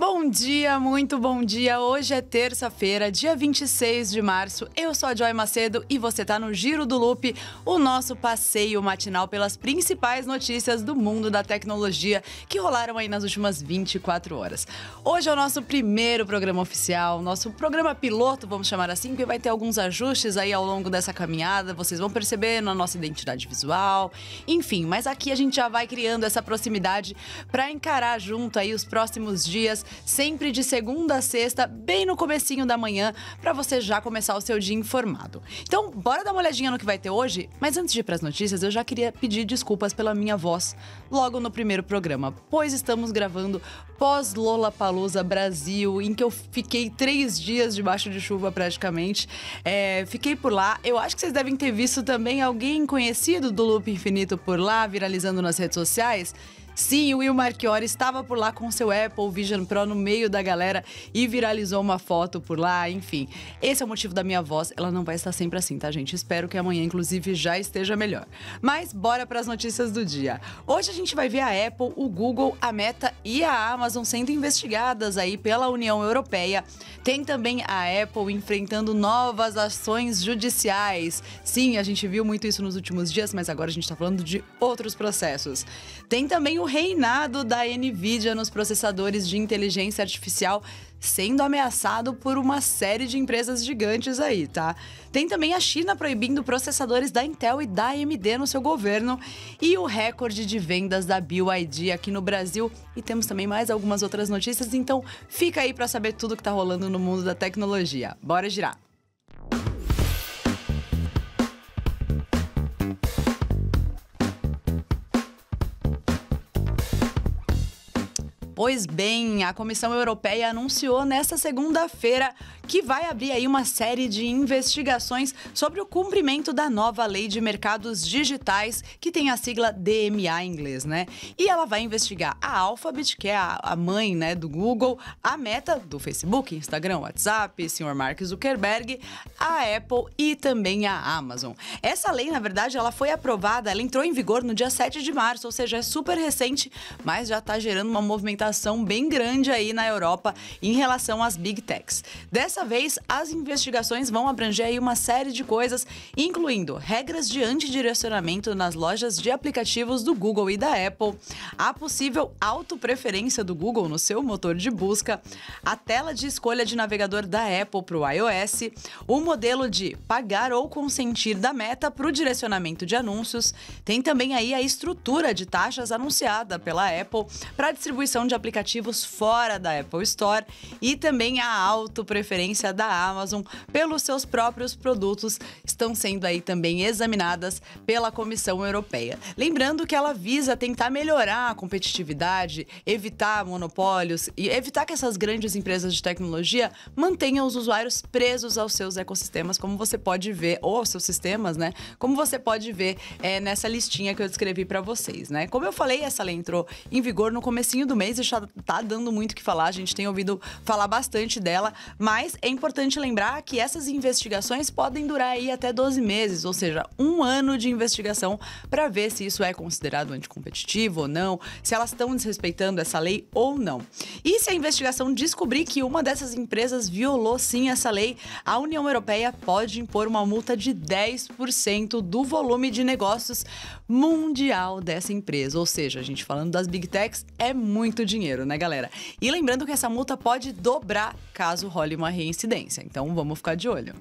Bom dia, muito bom dia. Hoje é terça-feira, dia 26 de março. Eu sou a Joy Macedo e você está no Giro do Loop, o nosso passeio matinal pelas principais notícias do mundo da tecnologia que rolaram aí nas últimas 24 horas. Hoje é o nosso primeiro programa oficial, nosso programa piloto, vamos chamar assim, que vai ter alguns ajustes aí ao longo dessa caminhada, vocês vão perceber na nossa identidade visual, enfim, mas aqui a gente já vai criando essa proximidade para encarar junto aí os próximos dias sempre de segunda a sexta, bem no comecinho da manhã, para você já começar o seu dia informado. Então, bora dar uma olhadinha no que vai ter hoje? Mas antes de ir para as notícias, eu já queria pedir desculpas pela minha voz logo no primeiro programa, pois estamos gravando pós Lola Palusa Brasil, em que eu fiquei três dias debaixo de chuva praticamente. É, fiquei por lá. Eu acho que vocês devem ter visto também alguém conhecido do Loop Infinito por lá, viralizando nas redes sociais. Sim, o Will Marchiori estava por lá com seu Apple Vision Pro no meio da galera e viralizou uma foto por lá, enfim. Esse é o motivo da minha voz, ela não vai estar sempre assim, tá, gente? Espero que amanhã, inclusive, já esteja melhor. Mas bora para as notícias do dia. Hoje a gente vai ver a Apple, o Google, a Meta e a Amazon sendo investigadas aí pela União Europeia. Tem também a Apple enfrentando novas ações judiciais. Sim, a gente viu muito isso nos últimos dias, mas agora a gente está falando de outros processos. Tem também o reinado da Nvidia nos processadores de inteligência artificial sendo ameaçado por uma série de empresas gigantes aí, tá? Tem também a China proibindo processadores da Intel e da AMD no seu governo e o recorde de vendas da BYD aqui no Brasil. E temos também mais algumas outras notícias, então fica aí para saber tudo que tá rolando no mundo da tecnologia. Bora girar. Pois bem, a Comissão Europeia anunciou nesta segunda-feira que vai abrir aí uma série de investigações sobre o cumprimento da nova Lei de Mercados Digitais, que tem a sigla DMA em inglês, né? E ela vai investigar a Alphabet, que é a mãe, né, do Google, a Meta do Facebook, Instagram, WhatsApp, Sr. Mark Zuckerberg, a Apple e também a Amazon. Essa lei, na verdade, ela foi aprovada, ela entrou em vigor no dia 7 de março, ou seja, é super recente, mas já está gerando uma movimentação investigação bem grande aí na Europa em relação às Big Techs. Dessa vez, as investigações vão abranger aí uma série de coisas, incluindo regras de antidirecionamento nas lojas de aplicativos do Google e da Apple, a possível autopreferência do Google no seu motor de busca, a tela de escolha de navegador da Apple para o iOS, o modelo de pagar ou consentir da meta para o direcionamento de anúncios, tem também aí a estrutura de taxas anunciada pela Apple para a distribuição de aplicativos fora da Apple Store e também a autopreferência da Amazon pelos seus próprios produtos estão sendo aí também examinadas pela Comissão Europeia. Lembrando que ela visa tentar melhorar a competitividade, evitar monopólios e evitar que essas grandes empresas de tecnologia mantenham os usuários presos aos seus ecossistemas, como você pode ver, ou aos seus sistemas, né? Como você pode ver é, nessa listinha que eu descrevi para vocês, né? Como eu falei, essa lei entrou em vigor no comecinho do mês está, está dando muito o que falar, a gente tem ouvido falar bastante dela, mas é importante lembrar que essas investigações podem durar aí até 12 meses, ou seja, um ano de investigação para ver se isso é considerado anticompetitivo ou não, se elas estão desrespeitando essa lei ou não. E se a investigação descobrir que uma dessas empresas violou sim essa lei, a União Europeia pode impor uma multa de 10% do volume de negócios mundial dessa empresa. Ou seja, a gente falando das big techs, é muito dinheiro, né, galera? E lembrando que essa multa pode dobrar caso role uma reincidência. Então vamos ficar de olho.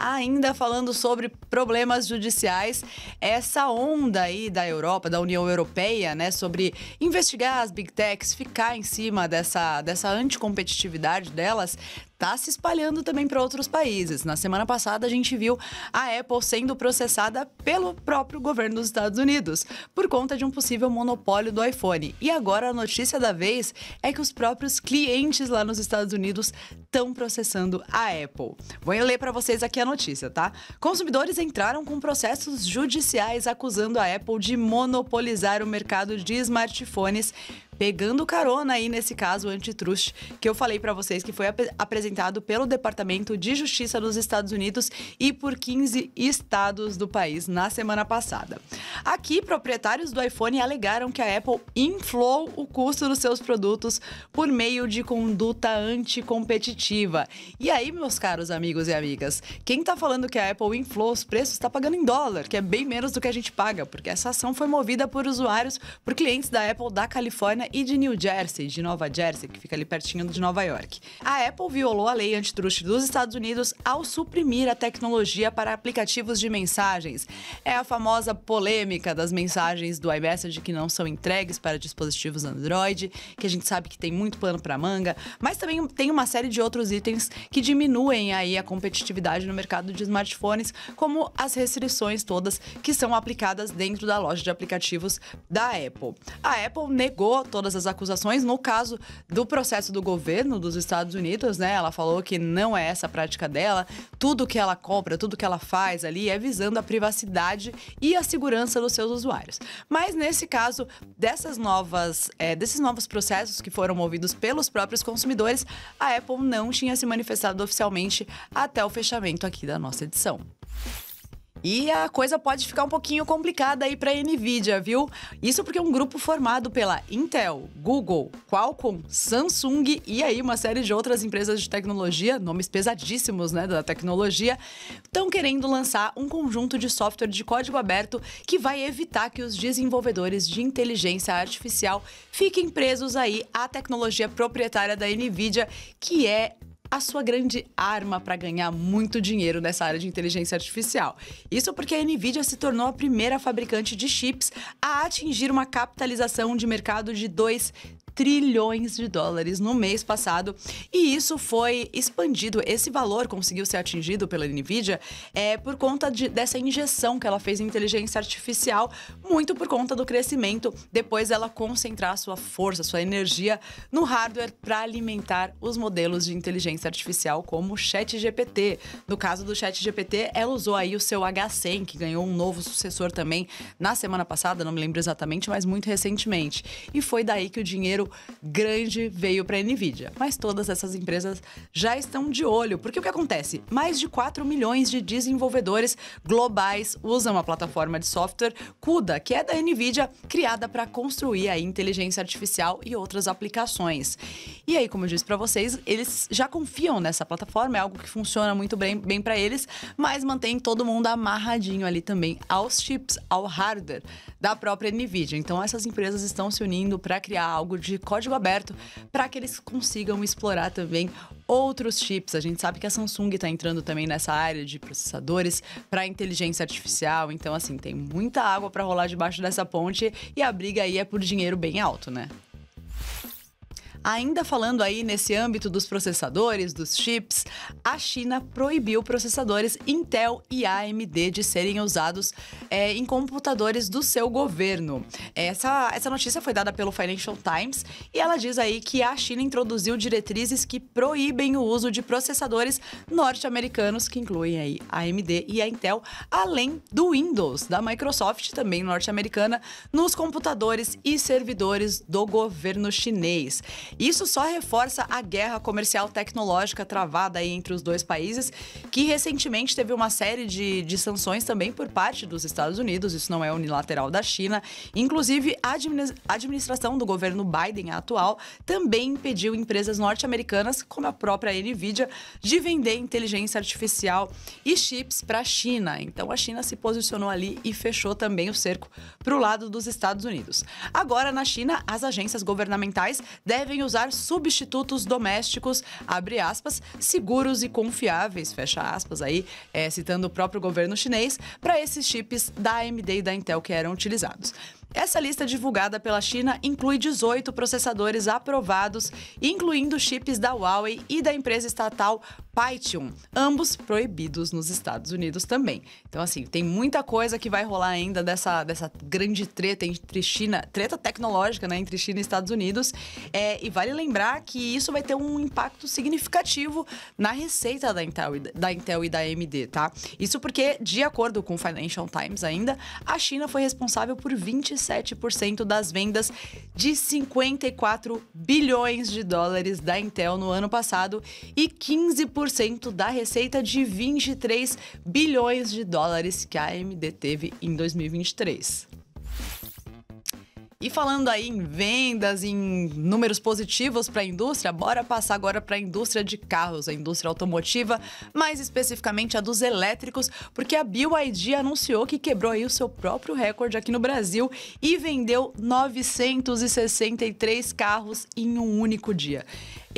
Ainda falando sobre problemas judiciais, essa onda aí da Europa, da União Europeia, né, sobre investigar as big techs, ficar em cima dessa, dessa anticompetitividade delas, está se espalhando também para outros países. Na semana passada, a gente viu a Apple sendo processada pelo próprio governo dos Estados Unidos por conta de um possível monopólio do iPhone. E agora a notícia da vez é que os próprios clientes lá nos Estados Unidos estão processando a Apple. Vou ler para vocês aqui a notícia, tá? Consumidores entraram com processos judiciais acusando a Apple de monopolizar o mercado de smartphones pegando carona aí nesse caso antitrust que eu falei para vocês que foi ap apresentado pelo Departamento de Justiça dos Estados Unidos e por 15 estados do país na semana passada. Aqui, proprietários do iPhone alegaram que a Apple inflou o custo dos seus produtos por meio de conduta anticompetitiva. E aí, meus caros amigos e amigas, quem tá falando que a Apple inflou os preços está pagando em dólar, que é bem menos do que a gente paga, porque essa ação foi movida por usuários, por clientes da Apple da Califórnia e de New Jersey, de Nova Jersey, que fica ali pertinho de Nova York. A Apple violou a lei antitruste dos Estados Unidos ao suprimir a tecnologia para aplicativos de mensagens. É a famosa polêmica das mensagens do iMessage que não são entregues para dispositivos Android, que a gente sabe que tem muito pano para manga, mas também tem uma série de outros itens que diminuem aí a competitividade no mercado de smartphones, como as restrições todas que são aplicadas dentro da loja de aplicativos da Apple. A Apple negou todas as acusações. No caso do processo do governo dos Estados Unidos, né, ela falou que não é essa a prática dela. Tudo que ela compra, tudo que ela faz ali é visando a privacidade e a segurança dos seus usuários. Mas nesse caso, dessas novas, é, desses novos processos que foram movidos pelos próprios consumidores, a Apple não tinha se manifestado oficialmente até o fechamento aqui da nossa edição. E a coisa pode ficar um pouquinho complicada aí para a Nvidia, viu? Isso porque um grupo formado pela Intel, Google, Qualcomm, Samsung e aí uma série de outras empresas de tecnologia, nomes pesadíssimos, né, da tecnologia, estão querendo lançar um conjunto de software de código aberto que vai evitar que os desenvolvedores de inteligência artificial fiquem presos aí à tecnologia proprietária da Nvidia, que é a sua grande arma para ganhar muito dinheiro nessa área de inteligência artificial. Isso porque a Nvidia se tornou a primeira fabricante de chips a atingir uma capitalização de mercado de 2 trilhões de dólares no mês passado. E isso foi expandido, esse valor conseguiu ser atingido pela Nvidia é, por conta de, dessa injeção que ela fez em inteligência artificial, muito por conta do crescimento, depois ela concentrar sua força, sua energia no hardware para alimentar os modelos de inteligência artificial como o ChatGPT. No caso do ChatGPT, ela usou aí o seu H100, que ganhou um novo sucessor também na semana passada, não me lembro exatamente, mas muito recentemente. E foi daí que o dinheiro grande veio para a Nvidia. Mas todas essas empresas já estão de olho, porque o que acontece? Mais de 4 milhões de desenvolvedores globais usam a plataforma de software CUDA, que é da Nvidia, criada para construir a inteligência artificial e outras aplicações. E aí, como eu disse para vocês, eles já confiam nessa plataforma, é algo que funciona muito bem, bem para eles, mas mantém todo mundo amarradinho ali também aos chips, ao hardware da própria Nvidia. Então, essas empresas estão se unindo para criar algo de código aberto para que eles consigam explorar também outros chips. A gente sabe que a Samsung está entrando também nessa área de processadores para inteligência artificial. Então, assim, tem muita água para rolar debaixo dessa ponte e a briga aí é por dinheiro bem alto, né? Ainda falando aí nesse âmbito dos processadores, dos chips, a China proibiu processadores Intel e AMD de serem usados é, em computadores do seu governo. Essa, essa notícia foi dada pelo Financial Times e ela diz aí que a China introduziu diretrizes que proíbem o uso de processadores norte-americanos, que incluem aí a AMD e a Intel, além do Windows, da Microsoft, também norte-americana, nos computadores e servidores do governo chinês. Isso só reforça a guerra comercial tecnológica travada aí entre os dois países, que recentemente teve uma série de, de sanções também por parte dos Estados Unidos, isso não é unilateral da China. Inclusive, a administração do governo Biden atual também impediu empresas norte-americanas, como a própria Nvidia, de vender inteligência artificial e chips para a China. Então, a China se posicionou ali e fechou também o cerco para o lado dos Estados Unidos. Agora, na China, as agências governamentais devem usar substitutos domésticos, abre aspas, seguros e confiáveis, fecha aspas aí, é, citando o próprio governo chinês, para esses chips da AMD e da Intel que eram utilizados. Essa lista divulgada pela China inclui 18 processadores aprovados, incluindo chips da Huawei e da empresa estatal Python, ambos proibidos nos Estados Unidos também. Então, assim, tem muita coisa que vai rolar ainda dessa, dessa grande treta entre China, treta tecnológica, né, entre China e Estados Unidos. É, e vale lembrar que isso vai ter um impacto significativo na receita da Intel, e, da Intel e da AMD, tá? Isso porque, de acordo com o Financial Times ainda, a China foi responsável por 20 27% das vendas de 54 bilhões de dólares da Intel no ano passado e 15% da receita de 23 bilhões de dólares que a AMD teve em 2023. E falando aí em vendas, em números positivos para a indústria, bora passar agora para a indústria de carros, a indústria automotiva, mais especificamente a dos elétricos, porque a BYD anunciou que quebrou aí o seu próprio recorde aqui no Brasil e vendeu 963 carros em um único dia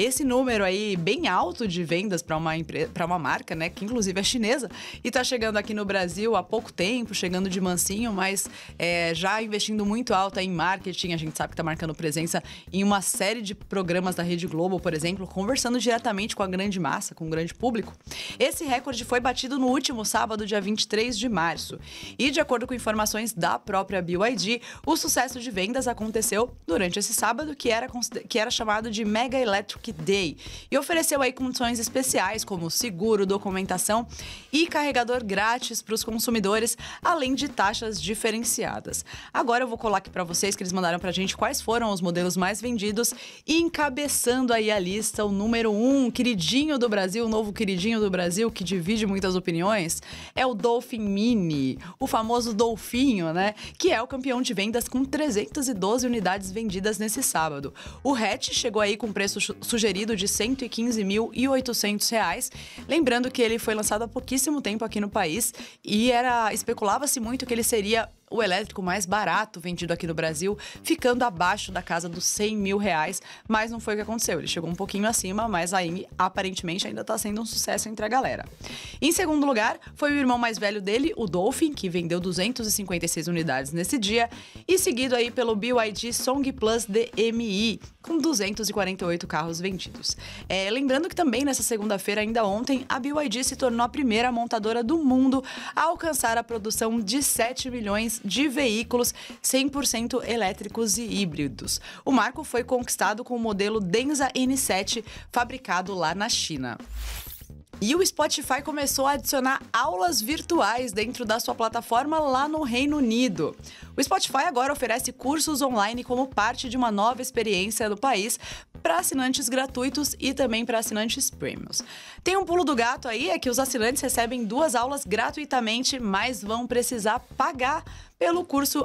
esse número aí bem alto de vendas para uma empresa, para uma marca, né, que inclusive é chinesa e está chegando aqui no Brasil há pouco tempo, chegando de mansinho, mas é, já investindo muito alta em marketing. A gente sabe que está marcando presença em uma série de programas da Rede Globo, por exemplo, conversando diretamente com a grande massa, com o grande público. Esse recorde foi batido no último sábado, dia 23 de março. E de acordo com informações da própria BYD, o sucesso de vendas aconteceu durante esse sábado, que era, que era chamado de Mega Electric Day e ofereceu aí condições especiais como seguro, documentação e carregador grátis para os consumidores, além de taxas diferenciadas. Agora eu vou colar aqui para vocês que eles mandaram para a gente quais foram os modelos mais vendidos e encabeçando aí a lista o número um, queridinho do Brasil, o novo queridinho do Brasil que divide muitas opiniões, é o Dolphin Mini, o famoso Dolfinho, né? Que é o campeão de vendas com 312 unidades vendidas nesse sábado. O hatch chegou aí com preço sugerido de R$ 115.800. Lembrando que ele foi lançado há pouquíssimo tempo aqui no país e era especulava-se muito que ele seria o elétrico mais barato vendido aqui no Brasil, ficando abaixo da casa dos 100 mil reais, mas não foi o que aconteceu. Ele chegou um pouquinho acima, mas aí aparentemente ainda está sendo um sucesso entre a galera. Em segundo lugar, foi o irmão mais velho dele, o Dolphin, que vendeu 256 unidades nesse dia, e seguido aí pelo BYD Song Plus DMI, com 248 carros vendidos. É, lembrando que também nessa segunda-feira, ainda ontem, a BYD se tornou a primeira montadora do mundo a alcançar a produção de 7 milhões de veículos 100% elétricos e híbridos. O marco foi conquistado com o modelo Denza N7, fabricado lá na China. E o Spotify começou a adicionar aulas virtuais dentro da sua plataforma lá no Reino Unido. O Spotify agora oferece cursos online como parte de uma nova experiência no país para assinantes gratuitos e também para assinantes premiums. Tem um pulo do gato aí, é que os assinantes recebem duas aulas gratuitamente, mas vão precisar pagar pelo curso,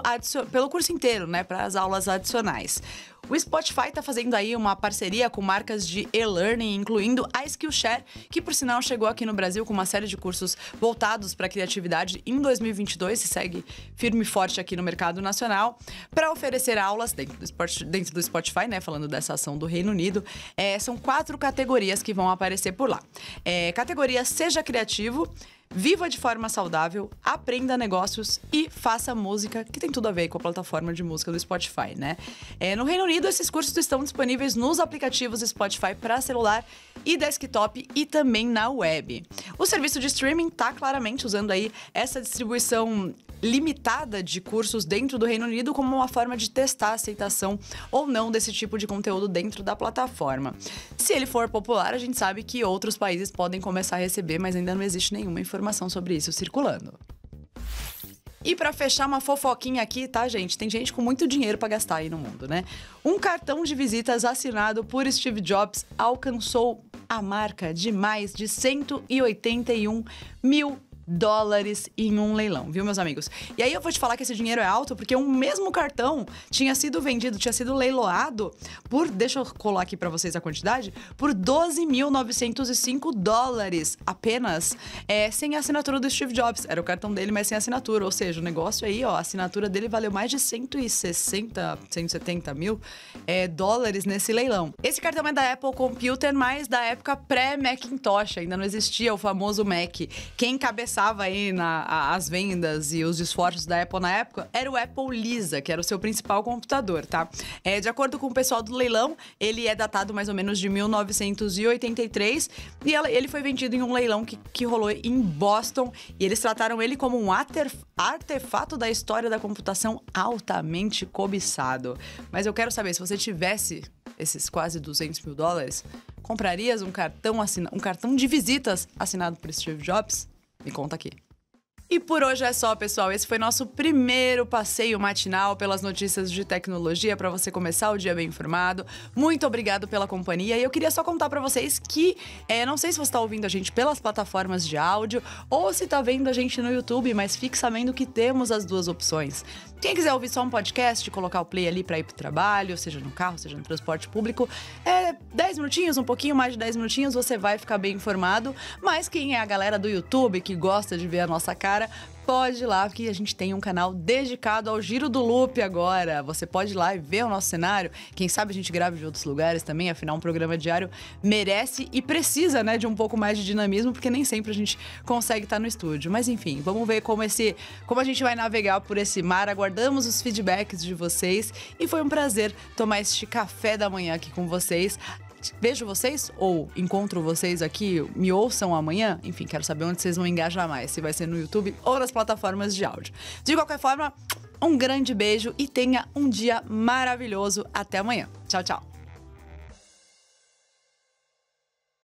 pelo curso inteiro, né, para as aulas adicionais. O Spotify está fazendo aí uma parceria com marcas de e-learning, incluindo a Skillshare, que por sinal chegou aqui no Brasil com uma série de cursos voltados para criatividade em 2022 e segue firme e forte aqui no mercado nacional para oferecer aulas dentro do, dentro do, Spotify, né? Falando dessa ação do Reino Unido, é, são quatro categorias que vão aparecer por lá. É, categoria Seja Criativo, Viva de forma saudável, aprenda negócios e faça música, que tem tudo a ver com a plataforma de música do Spotify, né? É, no Reino Unido, esses cursos estão disponíveis nos aplicativos Spotify para celular e desktop e também na web. O serviço de streaming está claramente usando aí essa distribuição limitada de cursos dentro do Reino Unido como uma forma de testar a aceitação ou não desse tipo de conteúdo dentro da plataforma. Se ele for popular, a gente sabe que outros países podem começar a receber, mas ainda não existe nenhuma informação sobre isso circulando. E para fechar uma fofoquinha aqui, tá, gente? Tem gente com muito dinheiro para gastar aí no mundo, né? Um cartão de visitas assinado por Steve Jobs alcançou a marca de mais de 181 mil dólares em um leilão, viu, meus amigos? E aí eu vou te falar que esse dinheiro é alto porque um mesmo cartão tinha sido vendido, tinha sido leiloado por, deixa eu colar aqui para vocês a quantidade, por 12.905 dólares apenas, é, sem a assinatura do Steve Jobs. Era o cartão dele, mas sem assinatura, ou seja, o negócio aí, ó, a assinatura dele valeu mais de 160, 170 mil é, dólares nesse leilão. Esse cartão é da Apple Computer, mas da época pré-Macintosh, ainda não existia o famoso Mac. Quem cabeça começava aí na, a, as vendas e os esforços da Apple na época era o Apple Lisa, que era o seu principal computador, tá? É, de acordo com o pessoal do leilão, ele é datado mais ou menos de 1983 e ela, ele foi vendido em um leilão que, que rolou em Boston e eles trataram ele como um artefato da história da computação altamente cobiçado. Mas eu quero saber, se você tivesse esses quase 200 mil dólares, comprarias um cartão, assina um cartão de visitas assinado por Steve Jobs? Me conta aqui. E por hoje é só, pessoal. Esse foi nosso primeiro passeio matinal pelas notícias de tecnologia para você começar o dia bem informado. Muito obrigado pela companhia. E eu queria só contar para vocês que, é, não sei se você está ouvindo a gente pelas plataformas de áudio ou se está vendo a gente no YouTube, mas fique sabendo que temos as duas opções. Quem quiser ouvir só um podcast, colocar o play ali para ir para o trabalho, seja no carro, seja no transporte público, é 10 minutinhos, um pouquinho mais de 10 minutinhos, você vai ficar bem informado. Mas quem é a galera do YouTube que gosta de ver a nossa cara, cara, pode ir lá, porque a gente tem um canal dedicado ao Giro do Loop agora. Você pode ir lá e ver o nosso cenário. Quem sabe a gente grave de outros lugares também, afinal, um programa diário merece e precisa, né, de um pouco mais de dinamismo, porque nem sempre a gente consegue estar no estúdio. Mas enfim, vamos ver como esse. como a gente vai navegar por esse mar. Aguardamos os feedbacks de vocês e foi um prazer tomar este café da manhã aqui com vocês vejo vocês ou encontro vocês aqui, me ouçam amanhã. Enfim, quero saber onde vocês vão engajar mais, se vai ser no YouTube ou nas plataformas de áudio. De qualquer forma, um grande beijo e tenha um dia maravilhoso. Até amanhã. Tchau, tchau.